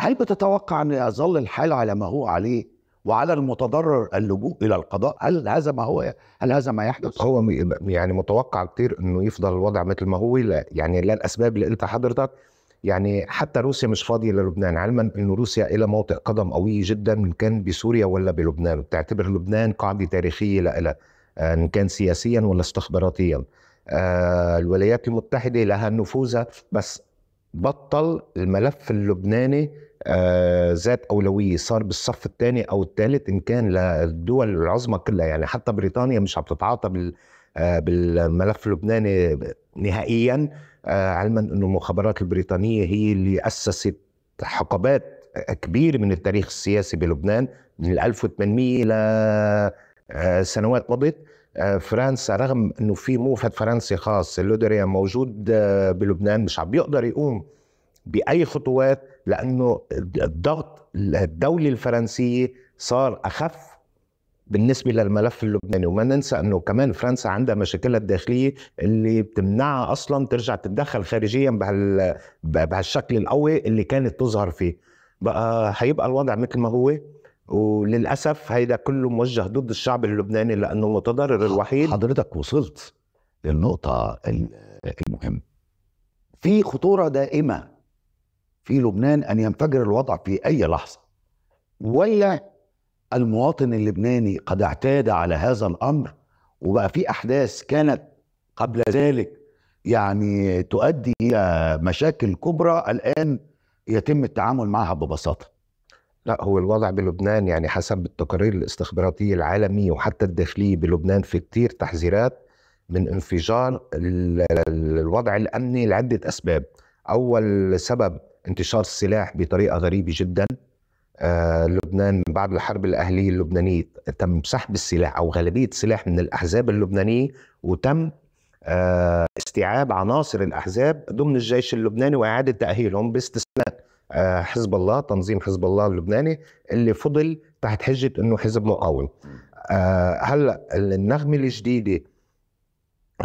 هل بتتوقع أن يظل الحال على ما هو عليه وعلى المتضرر اللجوء إلى القضاء هل هذا ما هو هل هذا ما يحدث؟ هو يعني متوقع كتير أنه يفضل الوضع مثل ما هو لا يعني لا الأسباب اللي قلتها حضرتك يعني حتى روسيا مش فاضيه للبنان علما انه روسيا الى موطئ قدم قوي جدا ان كان بسوريا ولا بلبنان بتعتبر لبنان قاعده تاريخيه لها ان آه، كان سياسيا ولا استخباراتيا آه، الولايات المتحده لها نفوذها بس بطل الملف اللبناني آه، ذات اولويه صار بالصف الثاني او الثالث ان كان للدول العظمى كلها يعني حتى بريطانيا مش عم تتعاطى آه، بالملف اللبناني نهائيا آه، علما انه المخابرات البريطانيه هي اللي اسست حقبات كبيره من التاريخ السياسي بلبنان من 1800 ل سنوات مضت فرنسا رغم انه في موفد فرنسي خاص اللودريان موجود بلبنان مش عم بيقدر يقوم باي خطوات لانه الضغط الدولي الفرنسيه صار اخف بالنسبة للملف اللبناني وما ننسى أنه كمان فرنسا عندها مشاكلها الداخلية اللي بتمنعها أصلا ترجع تتدخل خارجيا بهال... بهالشكل القوي اللي كانت تظهر فيه بقى حيبقى الوضع مثل ما هو وللأسف هيدا كله موجه ضد الشعب اللبناني لأنه المتضرر الوحيد حضرتك وصلت للنقطة المهمة في خطورة دائمة في لبنان أن ينفجر الوضع في أي لحظة ولا المواطن اللبناني قد اعتاد على هذا الأمر وبقى في أحداث كانت قبل ذلك يعني تؤدي إلى مشاكل كبرى الآن يتم التعامل معها ببساطة لا هو الوضع بلبنان يعني حسب التقارير الاستخباراتية العالمية وحتى الداخلية بلبنان في كتير تحذيرات من انفجار الوضع الأمني لعدة أسباب أول سبب انتشار السلاح بطريقه غريبه جدا آه، لبنان من بعد الحرب الاهليه اللبنانيه تم سحب السلاح او غالبيه السلاح من الاحزاب اللبنانيه وتم آه، استيعاب عناصر الاحزاب ضمن الجيش اللبناني واعاده تاهيلهم باستثناء آه، حزب الله تنظيم حزب الله اللبناني اللي فضل تحت حجه انه حزب مقاوم هلا النغمه الجديده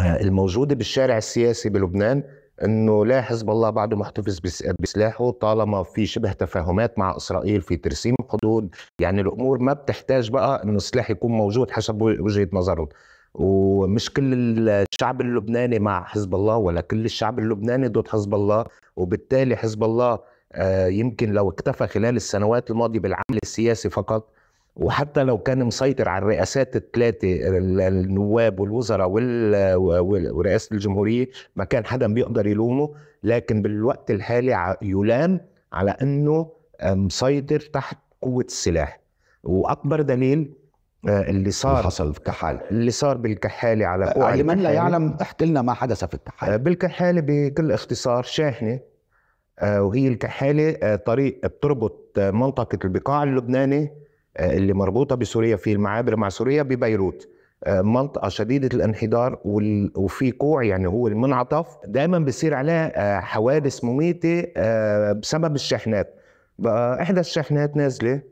الموجوده بالشارع السياسي بلبنان انه لا حزب الله بعده محتفظ بسلاحه طالما في شبه تفاهمات مع اسرائيل في ترسيم حدود يعني الامور ما بتحتاج بقى انه السلاح يكون موجود حسب وجهه نظرهم ومش كل الشعب اللبناني مع حزب الله ولا كل الشعب اللبناني ضد حزب الله وبالتالي حزب الله آه، يمكن لو اكتفى خلال السنوات الماضيه بالعمل السياسي فقط وحتى لو كان مسيطر على الرئاسات الثلاثه النواب والوزراء ورئاسه الجمهوريه ما كان حدا بيقدر يلومه لكن بالوقت الحالي يلام على انه آه، مسيطر تحت قوه السلاح واكبر دليل آه، اللي صار حصل في كحال اللي صار بالكحالي على قوى آه، لمن لا يعلم احكي لنا ما حدث في الكحالي بالكحالي بكل اختصار شاحنه وهي الكحالي طريق بتربط منطقه البقاع اللبناني آه، اللي مربوطه بسوريا في المعابر مع سوريا ببيروت آه، منطقة شديدة الانحدار وفي كوع يعني هو المنعطف دائما بصير عليه آه، حوادث مميتة بسبب الشاحنات بقى إحدى الشاحنات نازلة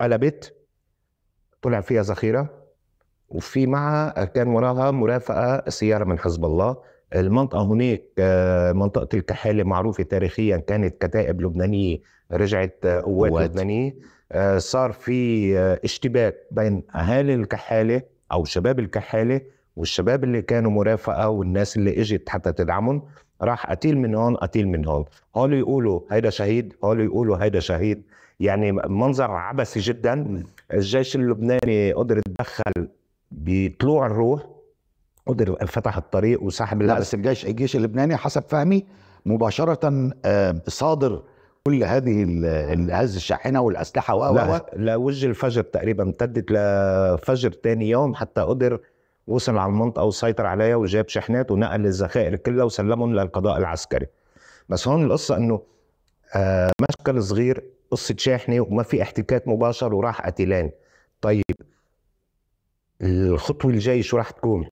قلبت طلع فيها ذخيرة وفي معها كان وراها مرافقة سيارة من حزب الله المنطقة هناك منطقة الكحالة معروفة تاريخيا كانت كتائب لبنانية رجعت قوات لبنانية آه، صار في آه، اشتباك بين اهالي الكحاله او شباب الكحاله والشباب اللي كانوا مرافقه والناس اللي اجت حتى تدعمهم راح قتيل من هون قتيل من هون هول يقولوا هيدا شهيد هول يقولوا هيدا شهيد يعني منظر عبثي جدا الجيش اللبناني قدر يتدخل بطلوع الروح قدر فتح الطريق وسحب لا بس الجيش الجيش اللبناني حسب فهمي مباشره آه، صادر كل هذه هذه الشاحنه والاسلحه و لا, لا وجه الفجر تقريبا امتدت لفجر ثاني يوم حتى قدر وصل على المنطقه وسيطر عليها وجاب شحنات ونقل الذخائر كلها وسلمهم للقضاء العسكري بس هون القصه انه آه مشكل صغير قصه شاحنه وما في احتكاك مباشر وراح قتلان طيب الخطوه الجايه شو راح تكون